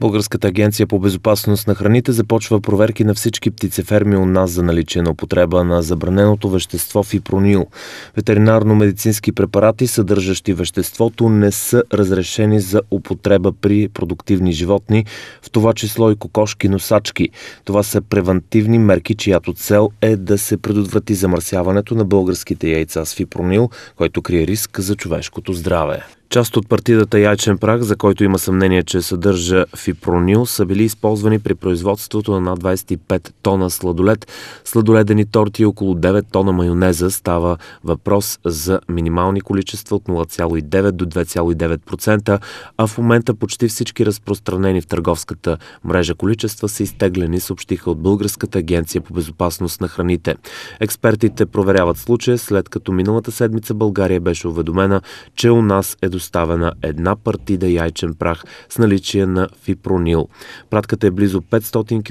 Българската агенция по безопасност на храните започва проверки на всички птицеферми у нас за наличие на употреба на забраненото вещество фипронил. Ветеринарно-медицински препарати, съдържащи веществото, не са разрешени за употреба при продуктивни животни, в това число и кокошки носачки. Това са превентивни мерки, чиято цел е да се предотврати замърсяването на българските яйца с фипронил, който крие риск за човешкото здраве. Част от партидата яйчен прах, за който има съмнение, че съдържа фипронил, са били използвани при производството на над 25 тона сладолед, сладоледени торти и около 9 тона майонеза. Става въпрос за минимални количества от 0,9 до 2,9%, а в момента почти всички разпространени в търговската мрежа количества са изтеглени, съобщиха от Българската агенция по безопасност на храните. Експертите проверяват случая, след като миналата седмица България беше уведомена, че у нас е предоставена една партида яйчен прах с наличие на фипронил. Пратката е близо 500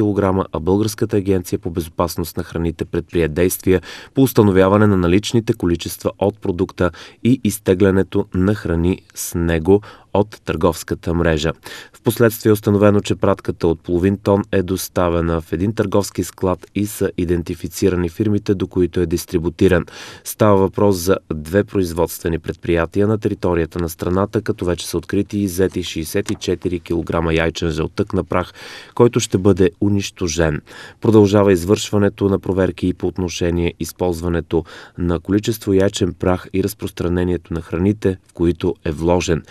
кг, а Българската агенция по безопасност на храните предприе действия по установяване на наличните количества от продукта и изтеглянето на храни с него от търговската мрежа. Впоследствие е установено, че пратката от половин тон е доставена в един търговски склад и са идентифицирани фирмите, до които е дистрибутиран. Става въпрос за две производствени предприятия на територията на страната, като вече са открити и взети 64 кг яйчен жълтък на прах, който ще бъде унищожен. Продължава извършването на проверки и по отношение използването на количество яйчен прах и разпространението на храните, в които е вложен.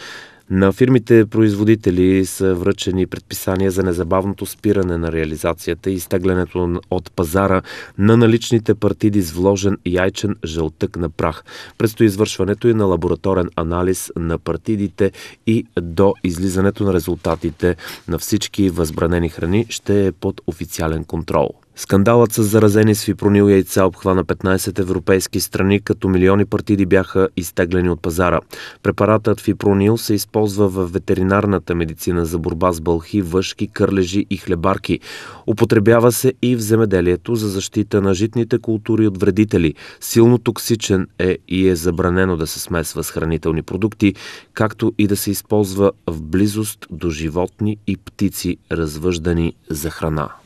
На фирмите производители са връчени предписания за незабавното спиране на реализацията и изтеглянето от пазара на наличните партиди с вложен яйчен жълтък на прах. Предстои извършването и на лабораторен анализ на партидите и до излизането на резултатите на всички възбранени храни ще е под официален контрол. Скандалът с заразени с фипронил яйца обхвана 15 европейски страни, като милиони партиди бяха изтеглени от пазара. Препаратът фипронил се използва в ветеринарната медицина за борба с бълхи, въшки, кърлежи и хлебарки. Употребява се и в земеделието за защита на житните култури от вредители. Силно токсичен е и е забранено да се смесва с хранителни продукти, както и да се използва в близост до животни и птици, развъждани за храна.